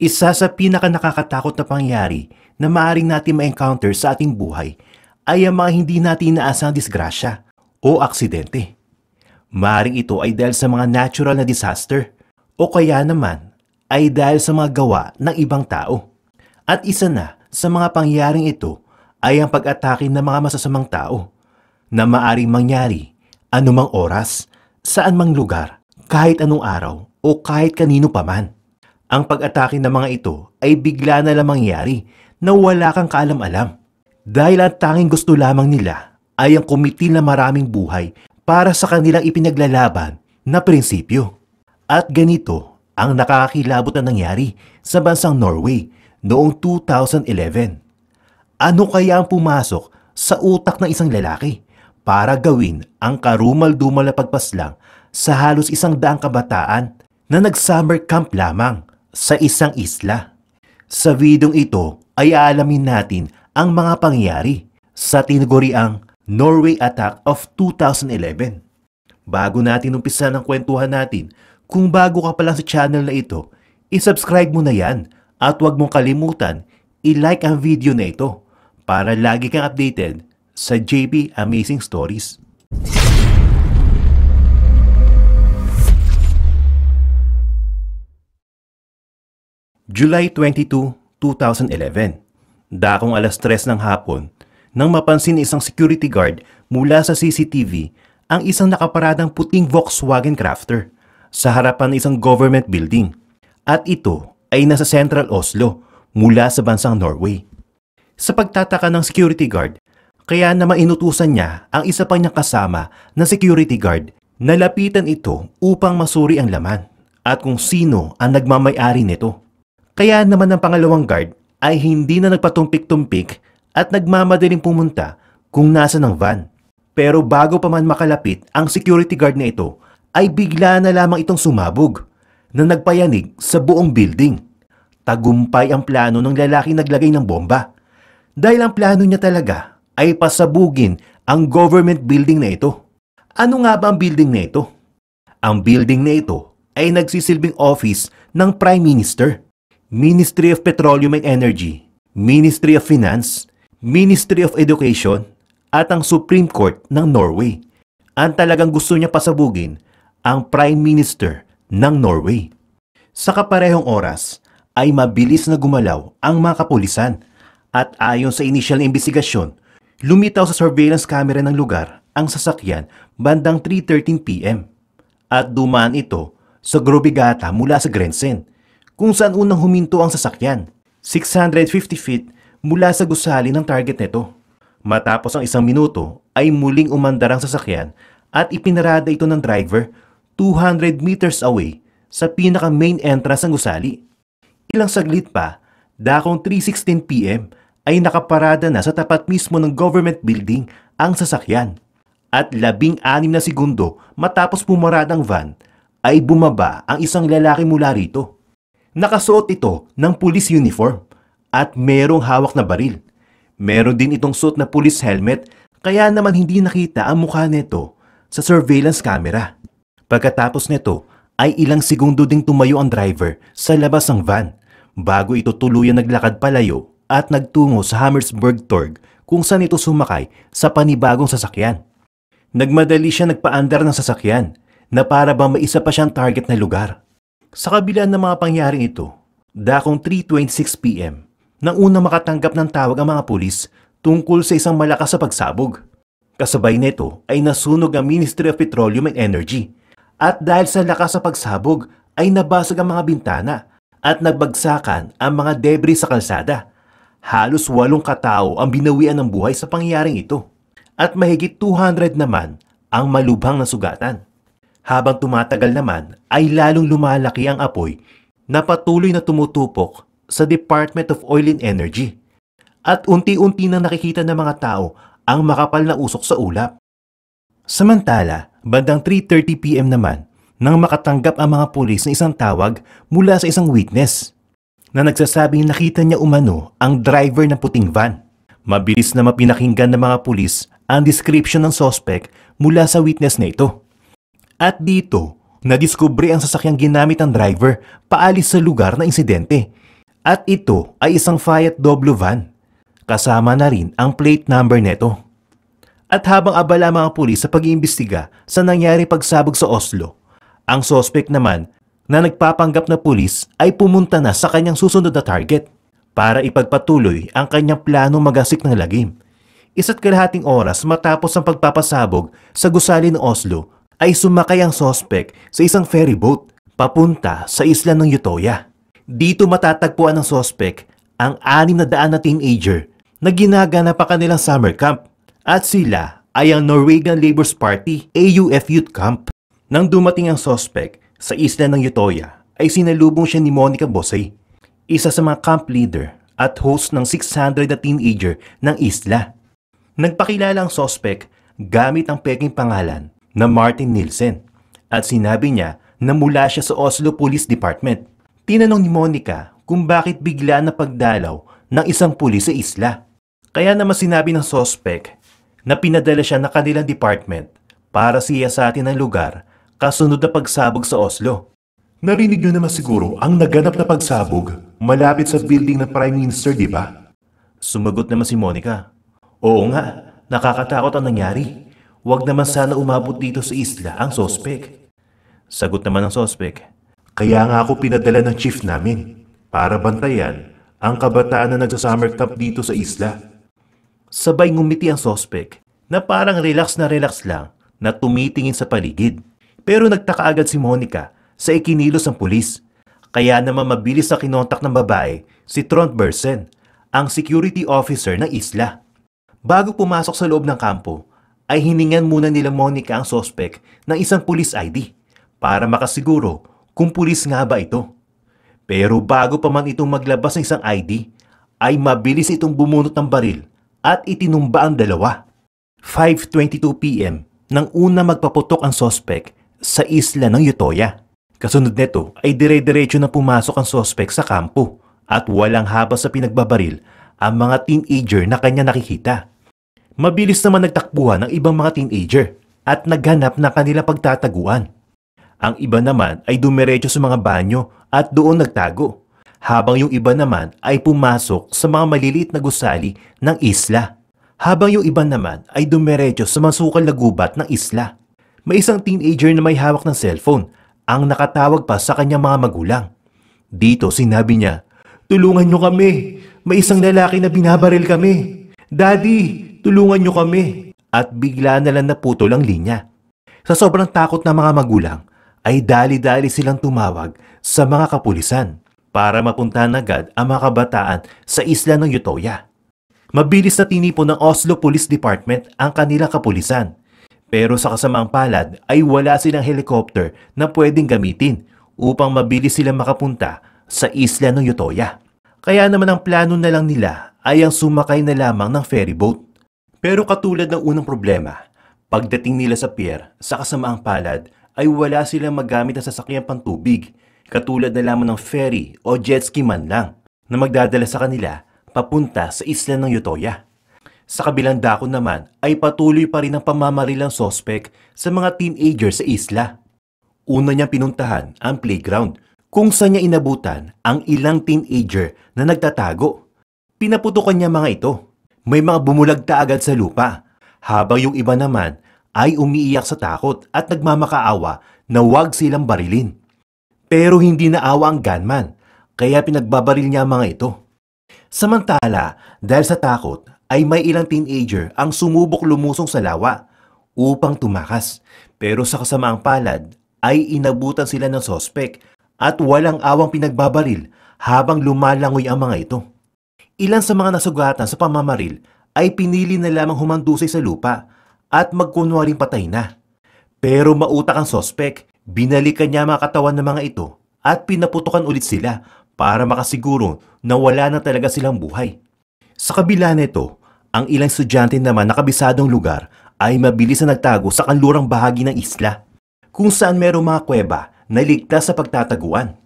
Isa sa pinaka nakakatakot na pangyari na maaaring natin ma-encounter sa ating buhay ay ang mga hindi natin inaasang disgrasya o aksidente. Maaring ito ay dahil sa mga natural na disaster o kaya naman ay dahil sa mga gawa ng ibang tao. At isa na sa mga pangyaring ito ay ang pag-atake ng mga masasamang tao na maaring mangyari anumang oras, saan mang lugar, kahit anong araw o kahit kanino paman. Ang pag-atake ng mga ito ay bigla na lang mangyari na wala kang kaalam-alam. Dahil ang tanging gusto lamang nila ay ang kumitil na maraming buhay para sa kanilang ipinaglalaban na prinsipyo. At ganito ang nakakilabot na nangyari sa bansang Norway noong 2011. Ano kaya ang pumasok sa utak ng isang lalaki para gawin ang karumal-dumal na pagpaslang sa halos isang daang kabataan na nag-summer camp lamang sa isang isla. Sa videong ito ay aalamin natin ang mga pangyari sa tinaguriang Norway Attack of 2011. Bago natin umpisan ang kwentuhan natin, kung bago ka pa lang sa channel na ito, isubscribe mo na yan at huwag mong kalimutan i-like ang video na ito para lagi kang updated sa JP Amazing Stories. July 22, 2011, dakong alas 3 ng hapon, nang mapansin ni isang security guard mula sa CCTV ang isang nakaparadang puting Volkswagen Crafter sa harapan ng isang government building. At ito ay nasa Central Oslo mula sa bansang Norway. Sa pagtataka ng security guard, kaya naman inutusan niya ang isa pa niyang kasama na security guard na lapitan ito upang masuri ang laman at kung sino ang nagmamayari nito. Kaya naman ang pangalawang guard ay hindi na nagpatumpik-tumpik at nagmamadaling pumunta kung nasa ng van. Pero bago pa man makalapit ang security guard na ito ay bigla na lamang itong sumabog na nagpayanig sa buong building. Tagumpay ang plano ng lalaking naglagay ng bomba dahil ang plano niya talaga ay pasabugin ang government building na ito. Ano nga ba ang building na ito? Ang building na ito ay nagsisilbing office ng Prime Minister. Ministry of Petroleum and Energy, Ministry of Finance, Ministry of Education, at ang Supreme Court ng Norway. Ang talagang gusto niya pasabugin ang Prime Minister ng Norway. Sa kaparehong oras ay mabilis na gumalaw ang mga kapulisan at ayon sa initial na investigasyon, lumitaw sa surveillance camera ng lugar ang sasakyan bandang 3.13pm at dumaan ito sa Grobigata mula sa Grensen kung saan unang huminto ang sasakyan, 650 feet mula sa gusali ng target nito. Matapos ang isang minuto ay muling umandar ang sasakyan at ipinarada ito ng driver 200 meters away sa pinaka-main entrance ng gusali. Ilang saglit pa, dakong 3.16 p.m. ay nakaparada na sa tapat mismo ng government building ang sasakyan. At labing-anim na segundo matapos pumarada ang van, ay bumaba ang isang lalaki mula rito. Nakasuot ito ng police uniform at merong hawak na baril. Meron din itong suot na police helmet kaya naman hindi nakita ang mukha nito sa surveillance camera. Pagkatapos nito ay ilang segundo ding tumayo ang driver sa labas ng van bago ito tuluyan naglakad palayo at nagtungo sa Hammersburg Torg kung saan ito sumakay sa panibagong sasakyan. Nagmadali siya nagpaandar ng sasakyan na para ba maisa pa siyang target na lugar. Sa kabila ng mga pangyaring ito, dakong 3.26pm, nang unang makatanggap ng tawag ang mga pulis tungkol sa isang malakas sa pagsabog. Kasabay nito ay nasunog ang Ministry of Petroleum and Energy at dahil sa lakas sa pagsabog ay nabasag ang mga bintana at nagbagsakan ang mga debris sa kalsada. Halos walong katao ang binawian ng buhay sa pangyaring ito at mahigit 200 naman ang malubhang nasugatan. Habang tumatagal naman ay lalong lumalaki ang apoy na patuloy na tumutupok sa Department of Oil and Energy. At unti-unti na nakikita ng mga tao ang makapal na usok sa ulap. Samantala, bandang 3.30pm naman, nang makatanggap ang mga pulis ng isang tawag mula sa isang witness na nagsasabing nakita niya umano ang driver ng puting van. Mabilis na mapinakinggan ng mga pulis ang description ng sospek mula sa witness na ito. At dito, nadiskubre ang sasakyang ginamit ng driver paalis sa lugar ng insidente. At ito ay isang Fiat Doblo van. Kasama na rin ang plate number neto. At habang abala mga pulis sa pag-iimbestiga sa nangyari pagsabog sa Oslo, ang sospek naman na nagpapanggap na pulis ay pumunta na sa kanyang susunod na target para ipagpatuloy ang kanyang plano magasik ng lagim. Isa't kalahating oras matapos ang pagpapasabog sa gusali ng Oslo ay sumakay ang sospek sa isang ferry boat papunta sa isla ng Utoya. Dito matatagpuan ng sospek ang anim na daan na teenager na ginaganap pa kanilang summer camp at sila ay ang Norwegian Labor's Party AUF Youth Camp. Nang dumating ang sospek sa isla ng Utoya ay sinalubong siya ni Monica Bosey, isa sa mga camp leader at host ng 600 na teenager ng isla. Nagpakilala ang sospek gamit ang peking pangalan na Martin Nielsen at sinabi niya na mula siya sa Oslo Police Department. Tinanong ni Monica kung bakit bigla na pagdalaw ng isang pulis sa isla. Kaya naman sinabi ng sospek na pinadala siya na kanilang department para siya sa atin ang lugar kasunod na pagsabog sa Oslo. Narinig nyo naman siguro ang naganap na pagsabog malapit sa building ng Prime Minister, di ba? Sumagot naman si Monica. Oo nga, nakakatakot ang nangyari. Huwag naman sana umabot dito sa isla ang sospek. Sagot naman ng sospek. Kaya nga ako pinadala ng chief namin para bantayan ang kabataan na nagsasummer camp dito sa isla. Sabay ngumiti ang sospek na parang relax na relax lang na tumitingin sa paligid. Pero nagtaka agad si Monica sa ikinilos ng pulis. Kaya naman mabilis na kinontak ng babae si Trond Bersen, ang security officer ng isla. Bago pumasok sa loob ng kampo, ay hiningan muna nila Monica ang sospek ng isang pulis ID para makasiguro kung pulis nga ba ito. Pero bago pa man itong maglabas ng isang ID, ay mabilis itong bumunot ng baril at itinumba ang dalawa. 5.22pm nang una magpaputok ang sospek sa isla ng Utoya. Kasunod nito ay dire-diretso na pumasok ang sospek sa kampo at walang habas sa pinagbabaril ang mga teenager na kanya nakikita. Mabilis naman nagtakbuhan ng ibang mga teenager at naghanap na kanila pagtataguan. Ang iba naman ay dumiretso sa mga banyo at doon nagtago, habang yung iba naman ay pumasok sa mga maliliit na gusali ng isla. Habang yung iba naman ay dumiretso sa masukal na gubat ng isla. May isang teenager na may hawak ng cellphone ang nakatawag pa sa kanyang mga magulang. Dito sinabi niya, Tulungan niyo kami! May isang lalaki na binabaril kami! Daddy! tulungan nyo kami. At bigla na lang naputol ang linya. Sa sobrang takot ng mga magulang, ay dali-dali silang tumawag sa mga kapulisan para mapuntahan agad ang mga kabataan sa isla ng Utoya. Mabilis na tinipo ng Oslo Police Department ang kanilang kapulisan. Pero sa kasamaang palad ay wala silang helicopter na pwedeng gamitin upang mabilis silang makapunta sa isla ng Utoya. Kaya naman ang plano na lang nila ay ang sumakay na lamang ng ferry boat. Pero katulad ng unang problema, pagdating nila sa pier sa kasamaang palad ay wala silang magamit na sasakyang pantubig katulad na lamang ng ferry o jet ski man lang na magdadala sa kanila papunta sa isla ng Yotoya. Sa kabilang dako naman ay patuloy pa rin ang pamamarilang sospek sa mga teenager sa isla. Una niyang pinuntahan ang playground kung saan niya inabutan ang ilang teenager na nagtatago. Pinaputukan niya mga ito may mga bumulagta agad sa lupa, habang yung iba naman ay umiiyak sa takot at nagmamakaawa na huwag silang barilin. Pero hindi naawa ang gunman, kaya pinagbabaril niya ang mga ito. Samantala, dahil sa takot, ay may ilang teenager ang sumubok lumusong sa lawa upang tumakas. Pero sa kasamaang palad, ay inabutan sila ng sospek at walang awang pinagbabaril habang lumalangoy ang mga ito. Ilan sa mga nasugatan sa pamamaril ay pinili na lamang humandusay sa lupa at magkunwaring patay na. Pero mautak ang sospek, binalikan niya mga katawan ng mga ito at pinaputukan ulit sila para makasiguro na wala na talaga silang buhay. Sa kabila nito, ang ilang estudyante naman na kabisadong lugar ay mabilis na nagtago sa kanlurang bahagi ng isla kung saan merong mga kuweba na ligtas sa pagtataguan.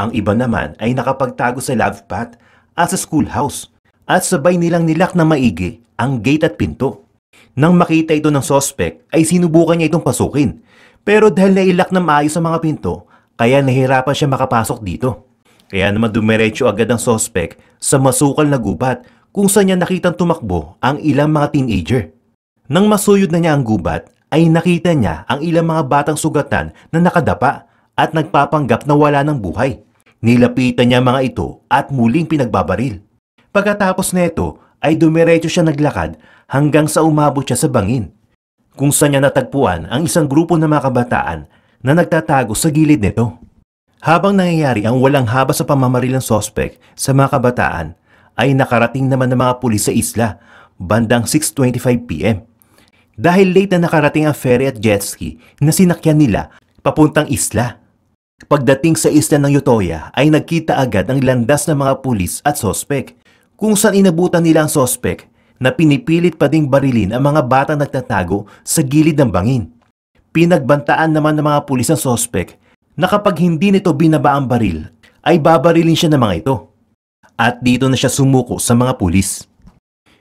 Ang iba naman ay nakapagtago sa love path at sa schoolhouse at sabay nilang nilak na maigi ang gate at pinto. Nang makita ito ng sospek ay sinubukan niya itong pasukin pero dahil nailak na maayos ang mga pinto kaya nahirapan siya makapasok dito. Kaya naman dumiretso agad ang sospek sa masukal na gubat kung saan niya nakitang tumakbo ang ilang mga teenager. Nang masuyod na niya ang gubat ay nakita niya ang ilang mga batang sugatan na nakadapa at nagpapanggap na wala ng buhay. Nilapitan niya mga ito at muling pinagbabaril. Pagkatapos nito ay dumiretso siya naglakad hanggang sa umabot siya sa bangin. Kung saan niya natagpuan ang isang grupo ng mga kabataan na nagtatago sa gilid nito. Habang nangyayari ang walang haba sa pamamarilang sospek sa mga kabataan ay nakarating naman ng mga pulis sa isla bandang 6.25pm. Dahil late na nakarating ang ferry at jet ski na sinakyan nila papuntang isla Pagdating sa isla ng Yotoya ay nagkita agad ang landas ng mga pulis at sospek kung saan inabutan nila ang sospek na pinipilit pa ding barilin ang mga batang nagtatago sa gilid ng bangin. Pinagbantaan naman ng mga pulis ang sospek na kapag hindi nito binaba ang baril ay babarilin siya ng mga ito. At dito na siya sumuko sa mga pulis.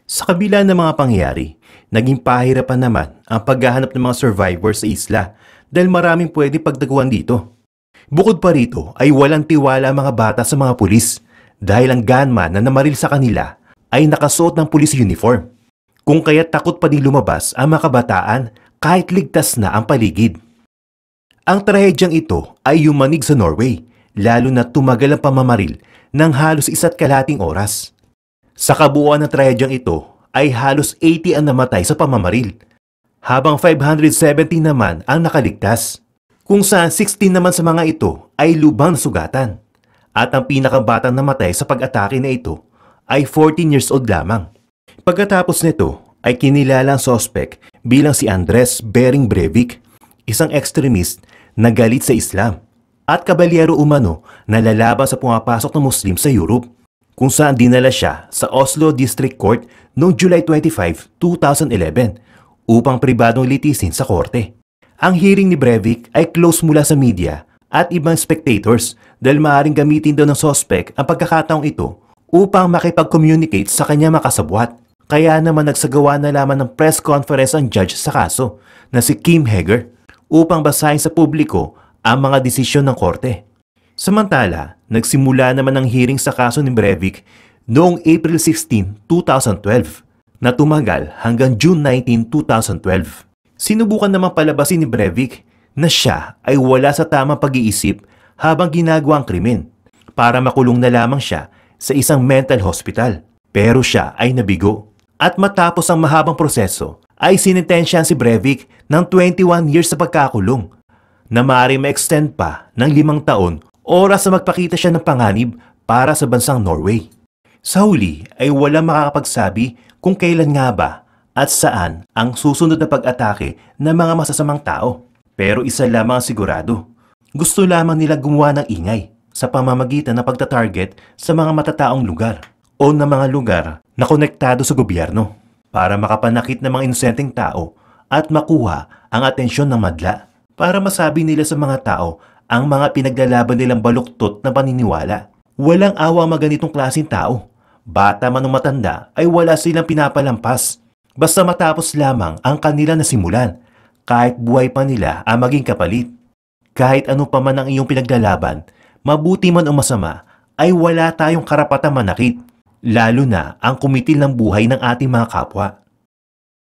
Sa kabila ng mga pangyayari, naging pahirapan naman ang paghahanap ng mga survivors sa isla dahil maraming pwede pagdaguan dito. Bukod pa rito ay walang tiwala ang mga bata sa mga pulis dahil ang gunman na namaril sa kanila ay nakasuot ng pulis uniform. Kung kaya takot pa din lumabas ang mga kabataan kahit ligtas na ang paligid. Ang trahedyang ito ay yumanig sa Norway lalo na tumagal ang pamamaril ng halos isa't kalating oras. Sa kabuuan ng trahedyang ito ay halos 80 ang namatay sa pamamaril, habang 570 naman ang nakaligtas kung sa 16 naman sa mga ito ay lubang sugatan. At ang pinakabatang namatay sa pag-atake na ito ay 14 years old lamang. Pagkatapos nito ay kinilala ang sospek bilang si Andres Bering Breivik, isang extremist na galit sa Islam at kabalyero umano na lalaban sa pumapasok ng Muslim sa Europe kung saan dinala siya sa Oslo District Court noong July 25, 2011 upang pribadong litisin sa korte. Ang hearing ni Brevik ay close mula sa media at ibang spectators dahil maaaring gamitin daw ng sospek ang pagkakataong ito upang makipag-communicate sa kanya makasabwat. Kaya naman nagsagawa na lamang ng press conference ang judge sa kaso na si Kim Heger upang basahin sa publiko ang mga desisyon ng korte. Samantala, nagsimula naman ang hearing sa kaso ni Brevik noong April 16, 2012 na tumagal hanggang June 19, 2012. Sinubukan naman palabasin ni Brevik na siya ay wala sa tamang pag-iisip habang ginagawa ang krimen para makulong na lamang siya sa isang mental hospital. Pero siya ay nabigo. At matapos ang mahabang proseso, ay sinintensyahan si Brevik ng 21 years sa pagkakulong na maaaring ma-extend pa ng limang taon oras na magpakita siya ng panganib para sa bansang Norway. Sa huli ay wala makakapagsabi kung kailan nga ba at saan ang susunod na pag-atake ng mga masasamang tao. Pero isa lamang sigurado, gusto lamang nila gumawa ng ingay sa pamamagitan ng pagtatarget sa mga matataong lugar o ng mga lugar na konektado sa gobyerno para makapanakit ng mga inosenteng tao at makuha ang atensyon ng madla para masabi nila sa mga tao ang mga pinaglalaban nilang baluktot na paniniwala. Walang awa mga ganitong klaseng tao. Bata man o matanda ay wala silang pinapalampas basta matapos lamang ang kanila nasimulan, kahit buhay pa nila ang maging kapalit. Kahit ano pa man ang iyong pinaglalaban, mabuti man o masama, ay wala tayong karapatang manakit, lalo na ang kumitil ng buhay ng ating mga kapwa.